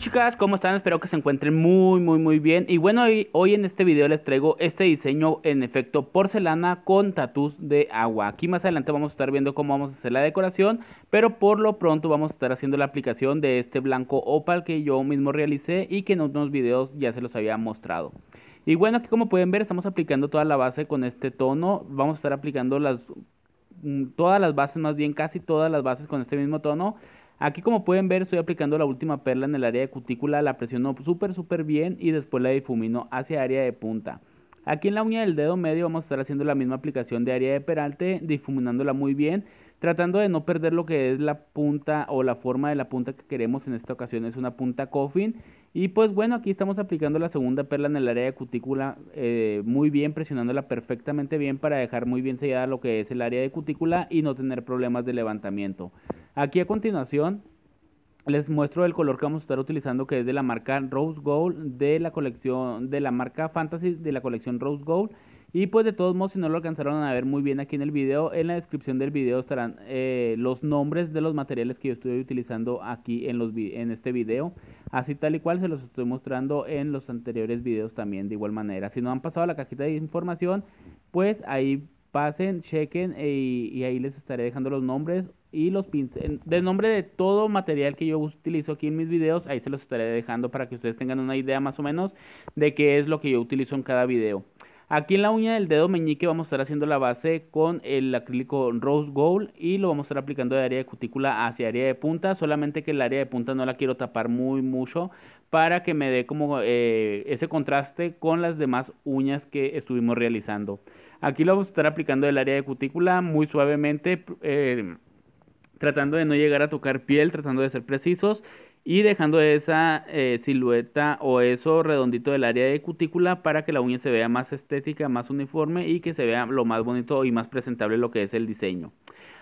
chicas, ¿cómo están? Espero que se encuentren muy, muy, muy bien. Y bueno, hoy, en este video les traigo este diseño en efecto porcelana con tatus de agua. Aquí más adelante vamos a estar viendo cómo vamos a hacer la decoración, pero por lo pronto vamos a estar haciendo la aplicación de este blanco opal que yo mismo realicé y que en otros videos ya se los había mostrado. Y bueno, aquí como pueden ver estamos aplicando toda la base con este tono. Vamos a estar aplicando las mm, todas las bases, más bien casi todas las bases con este mismo tono Aquí como pueden ver estoy aplicando la última perla en el área de cutícula, la presiono súper súper bien y después la difumino hacia área de punta. Aquí en la uña del dedo medio vamos a estar haciendo la misma aplicación de área de peralte, difuminándola muy bien, tratando de no perder lo que es la punta o la forma de la punta que queremos en esta ocasión es una punta coffin. Y pues bueno, aquí estamos aplicando la segunda perla en el área de cutícula eh, muy bien, presionándola perfectamente bien para dejar muy bien sellada lo que es el área de cutícula y no tener problemas de levantamiento. Aquí a continuación les muestro el color que vamos a estar utilizando que es de la marca Rose Gold de la colección de la marca Fantasy de la colección Rose Gold y pues de todos modos si no lo alcanzaron a ver muy bien aquí en el video en la descripción del video estarán eh, los nombres de los materiales que yo estoy utilizando aquí en, los, en este video así tal y cual se los estoy mostrando en los anteriores videos también de igual manera si no han pasado a la cajita de información pues ahí pasen chequen eh, y, y ahí les estaré dejando los nombres y los pinceles, de nombre de todo material que yo utilizo aquí en mis videos, ahí se los estaré dejando para que ustedes tengan una idea más o menos de qué es lo que yo utilizo en cada video. Aquí en la uña del dedo meñique vamos a estar haciendo la base con el acrílico Rose Gold y lo vamos a estar aplicando de área de cutícula hacia área de punta, solamente que el área de punta no la quiero tapar muy mucho para que me dé como eh, ese contraste con las demás uñas que estuvimos realizando. Aquí lo vamos a estar aplicando del área de cutícula muy suavemente. Eh, tratando de no llegar a tocar piel, tratando de ser precisos y dejando esa eh, silueta o eso redondito del área de cutícula para que la uña se vea más estética, más uniforme y que se vea lo más bonito y más presentable lo que es el diseño.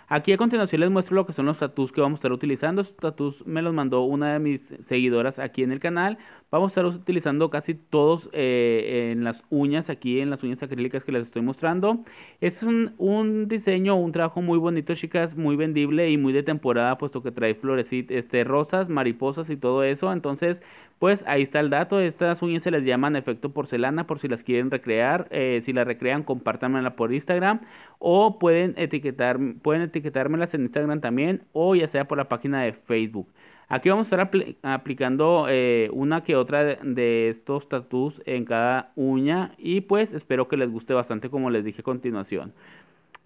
Aquí a continuación les muestro lo que son los tatus que vamos a estar utilizando. Estos me los mandó una de mis seguidoras aquí en el canal. Vamos a estar utilizando casi todos eh, en las uñas, aquí en las uñas acrílicas que les estoy mostrando. Este es un, diseño, un trabajo muy bonito chicas, muy vendible y muy de temporada puesto que trae florecitas, este, rosas, mariposas y todo eso. Entonces pues ahí está el dato. Estas uñas se les llaman efecto porcelana por si las quieren recrear. Eh, si las recrean, compártanmela por Instagram o pueden, etiquetar, pueden etiquetármelas en Instagram también o ya sea por la página de Facebook. Aquí vamos a estar aplicando eh, una que otra de, estos tatuajes en cada uña y pues espero que les guste bastante como les dije a continuación.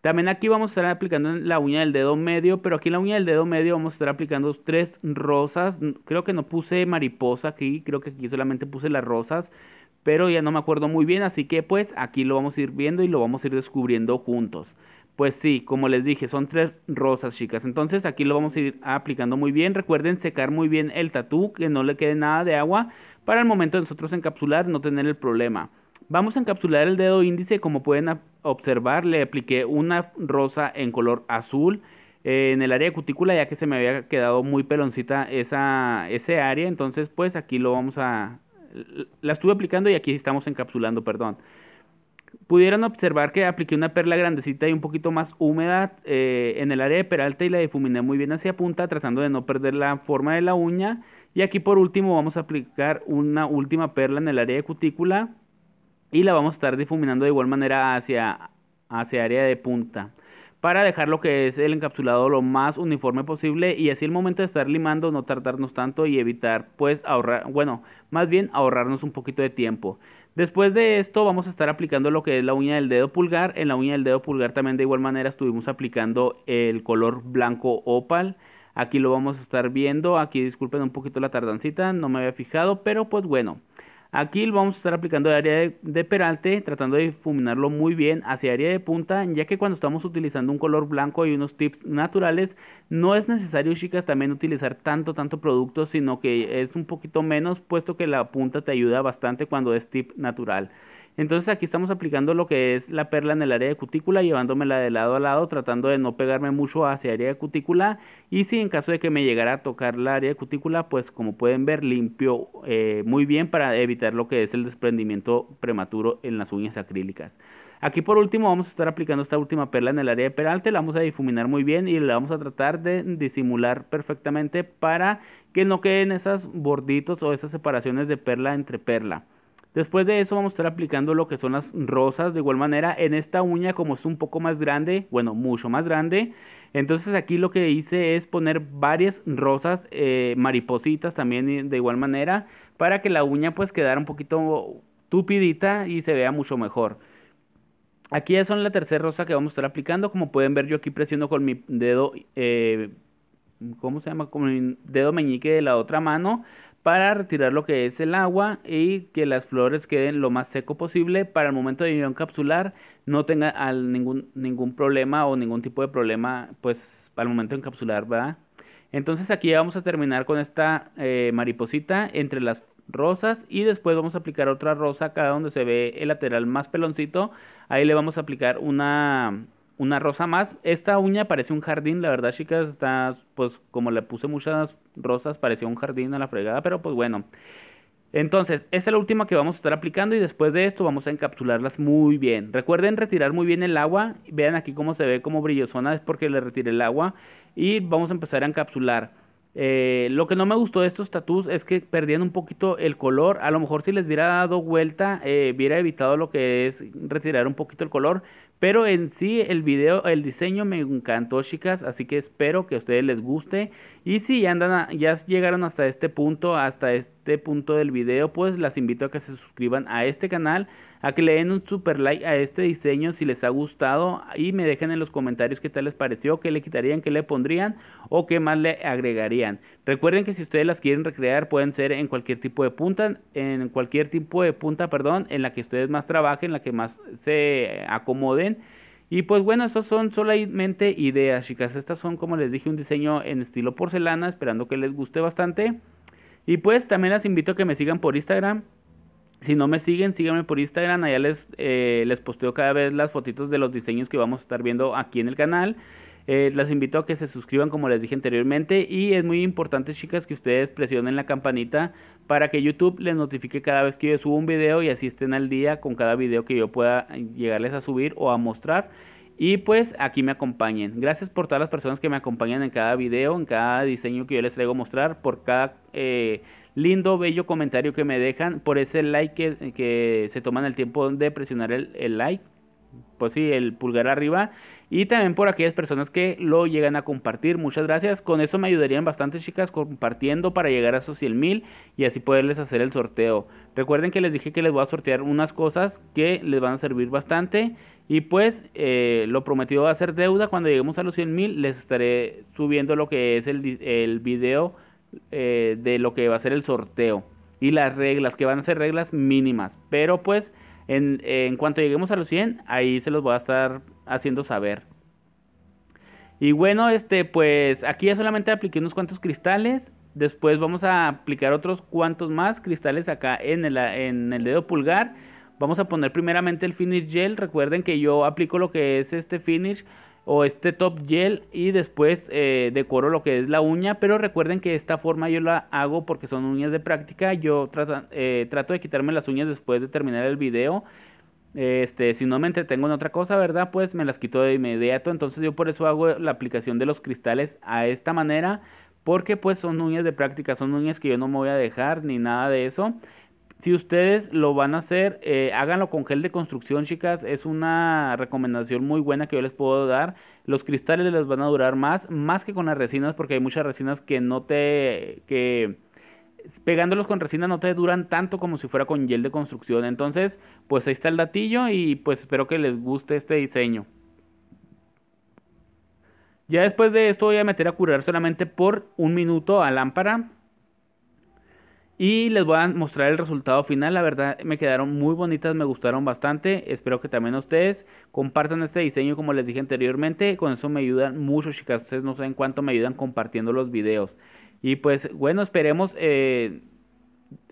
También aquí vamos a estar aplicando en la uña del dedo medio, pero aquí en la uña del dedo medio vamos a estar aplicando tres rosas. Creo que no puse mariposa aquí, creo que aquí solamente puse las rosas, pero ya no me acuerdo muy bien, así que pues aquí lo vamos a ir viendo y lo vamos a ir descubriendo juntos. Pues sí, como les dije, son tres rosas, chicas. Entonces aquí lo vamos a ir aplicando muy bien. Recuerden secar muy bien el tatú, que no le quede nada de agua, para el momento de nosotros encapsular no tener el problema. Vamos a encapsular el dedo índice como pueden observar le apliqué una rosa en color azul eh, en el área de cutícula ya que se me había quedado muy peloncita esa, ese área. Entonces pues aquí lo vamos a... La estuve aplicando y aquí estamos encapsulando, perdón. Pudieron observar que apliqué una perla grandecita y un poquito más húmeda eh, en el área de peralta y la difuminé muy bien hacia punta tratando de no perder la forma de la uña. Y aquí por último vamos a aplicar una última perla en el área de cutícula y la vamos a estar difuminando de igual manera hacia, hacia área de punta para dejar lo que es el encapsulado lo más uniforme posible y así el momento de estar limando no tardarnos tanto y evitar pues ahorrar, bueno, más bien ahorrarnos un poquito de tiempo. Después de esto vamos a estar aplicando lo que es la uña del dedo pulgar, en la uña del dedo pulgar también de igual manera estuvimos aplicando el color blanco opal. Aquí lo vamos a estar viendo, aquí disculpen un poquito la tardancita, no me había fijado, pero pues bueno, Aquí vamos a estar aplicando el área de, de, peralte, tratando de difuminarlo muy bien hacia área de punta, ya que cuando estamos utilizando un color blanco y unos tips naturales, no es necesario, chicas, también utilizar tanto, tanto producto, sino que es un poquito menos, puesto que la punta te ayuda bastante cuando es tip natural. Entonces aquí estamos aplicando lo que es la perla en el área de cutícula, llevándomela de lado a lado, tratando de no pegarme mucho hacia área de cutícula. Y si en caso de que me llegara a tocar la área de cutícula, pues como pueden ver limpio eh, muy bien para evitar lo que es el desprendimiento prematuro en las uñas acrílicas. Aquí por último vamos a estar aplicando esta última perla en el área de peralte, la vamos a difuminar muy bien y la vamos a tratar de disimular perfectamente para que no queden esos borditos o esas separaciones de perla entre perla. Después de eso vamos a estar aplicando lo que son las rosas de igual manera. En esta uña como es un poco más grande, bueno, mucho más grande. Entonces aquí lo que hice es poner varias rosas eh, maripositas también eh, de igual manera. Para que la uña pues quedara un poquito tupidita y se vea mucho mejor. Aquí ya son la tercera rosa que vamos a estar aplicando. Como pueden ver yo aquí presiono con mi dedo... Eh, ¿Cómo se llama? Con mi dedo meñique de la otra mano para retirar lo que es el agua y que las flores queden lo más seco posible para el momento de encapsular no tenga ningún, ningún problema o ningún tipo de problema pues el momento de encapsular, ¿verdad? Entonces aquí vamos a terminar con esta eh, mariposita entre las rosas y después vamos a aplicar otra rosa acá donde se ve el lateral más peloncito. Ahí le vamos a aplicar una una rosa más. Esta uña parece un jardín, la verdad, chicas, está, pues como le puse muchas rosas, parecía un jardín a la fregada, pero pues bueno. Entonces, esta es la última que vamos a estar aplicando y después de esto vamos a encapsularlas muy bien. Recuerden retirar muy bien el agua. Vean aquí cómo se ve como brillosona, es porque le retiré el agua. Y vamos a empezar a encapsular. Eh, lo que no me gustó de estos tatús es que perdían un poquito el color. A lo mejor si les hubiera dado vuelta, eh, hubiera evitado lo que es retirar un poquito el color. Pero en sí el video, el diseño me encantó chicas, así que espero que a ustedes les guste y si ya, andan ya llegaron hasta este punto, hasta este punto del video, pues las invito a que se suscriban a este canal, a que le den un super like a este diseño si les ha gustado y me dejen en los comentarios qué tal les pareció, qué le quitarían, qué le pondrían o qué más le agregarían. Recuerden que si ustedes las quieren recrear pueden ser en cualquier tipo de punta, en cualquier tipo de punta, perdón, en la que ustedes más trabajen, en la que más se acomoden y pues bueno, esas son solamente ideas, chicas. Estas son, como les dije, un diseño en estilo porcelana, esperando que les guste bastante. Y pues también las invito a que me sigan por Instagram. Si no me siguen, síganme por Instagram. Allá les, eh, les posteo cada vez las fotitos de los diseños que vamos a estar viendo aquí en el canal. Eh, las invito a que se suscriban como les dije anteriormente y es muy importante chicas que ustedes presionen la campanita para que YouTube les notifique cada vez que yo subo un video y así estén al día con cada video que yo pueda llegarles a subir o a mostrar y pues aquí me acompañen. Gracias por todas las personas que me acompañan en cada video, en cada diseño que yo les traigo a mostrar, por cada eh, lindo, bello comentario que me dejan, por ese like que, se toman el tiempo de presionar el, el like, pues sí, el pulgar arriba y también por aquellas personas que lo llegan a compartir. Muchas gracias. Con eso me ayudarían bastante, chicas, compartiendo para llegar a esos 100 mil y así poderles hacer el sorteo. Recuerden que les dije que les voy a sortear unas cosas que les van a servir bastante. Y pues eh, lo prometido va a ser deuda. Cuando lleguemos a los 100 mil, les estaré subiendo lo que es el, el video eh, de lo que va a ser el sorteo y las reglas, que van a ser reglas mínimas. Pero pues en, cuanto lleguemos a los 100, ahí se los voy a estar haciendo saber. Y bueno, este, pues aquí ya solamente apliqué unos cuantos cristales. Después vamos a aplicar otros cuantos más cristales acá en el, en el dedo pulgar. Vamos a poner primeramente el finish gel. Recuerden que yo aplico lo que es este finish o este top gel y después eh, decoro lo que es la uña pero recuerden que esta forma yo la hago porque son uñas de práctica yo trato, eh, trato de quitarme las uñas después de terminar el video este si no me entretengo en otra cosa verdad pues me las quito de inmediato entonces yo por eso hago la aplicación de los cristales a esta manera porque pues son uñas de práctica son uñas que yo no me voy a dejar ni nada de eso si ustedes lo van a hacer, eh, háganlo con gel de construcción, chicas. Es una recomendación muy buena que yo les puedo dar. Los cristales les van a durar más, más que con las resinas, porque hay muchas resinas que no te... que pegándolos con resina no te duran tanto como si fuera con gel de construcción. Entonces, pues ahí está el datillo y pues espero que les guste este diseño. Ya después de esto voy a meter a curar solamente por un minuto a lámpara y les voy a mostrar el resultado final. La verdad me quedaron muy bonitas, me gustaron bastante. Espero que también ustedes compartan este diseño como les dije anteriormente. Con eso me ayudan mucho, chicas. Ustedes no saben cuánto me ayudan compartiendo los videos. Y pues bueno, esperemos eh,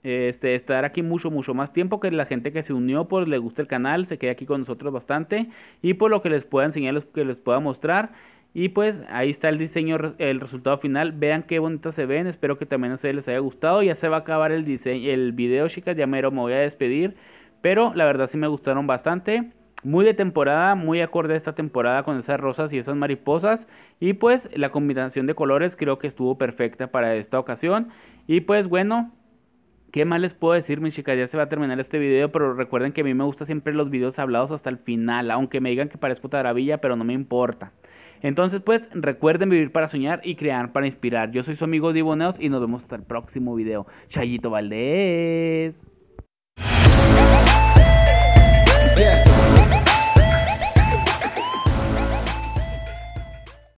este, estar aquí mucho, mucho más tiempo. Que la gente que se unió, pues le gusta el canal, se quede aquí con nosotros bastante. Y por lo que les pueda enseñar, que les pueda mostrar. Y pues ahí está el diseño, el resultado final. Vean qué bonitas se ven. Espero que también a ustedes les haya gustado. Ya se va a acabar el, diseño, el video, chicas. Ya mero me voy a despedir. Pero la verdad sí me gustaron bastante. Muy de temporada, muy acorde a esta temporada con esas rosas y esas mariposas. Y pues la combinación de colores creo que estuvo perfecta para esta ocasión. Y pues bueno, ¿Qué más les puedo decir, mis chicas? Ya se va a terminar este video, pero recuerden que a mí me gusta siempre los videos hablados hasta el final, aunque me digan que parezco taravilla, pero no me importa. Entonces, pues recuerden vivir para soñar y crear para inspirar. Yo soy su amigo Diboneos y nos vemos hasta el próximo video. Chayito Valdés.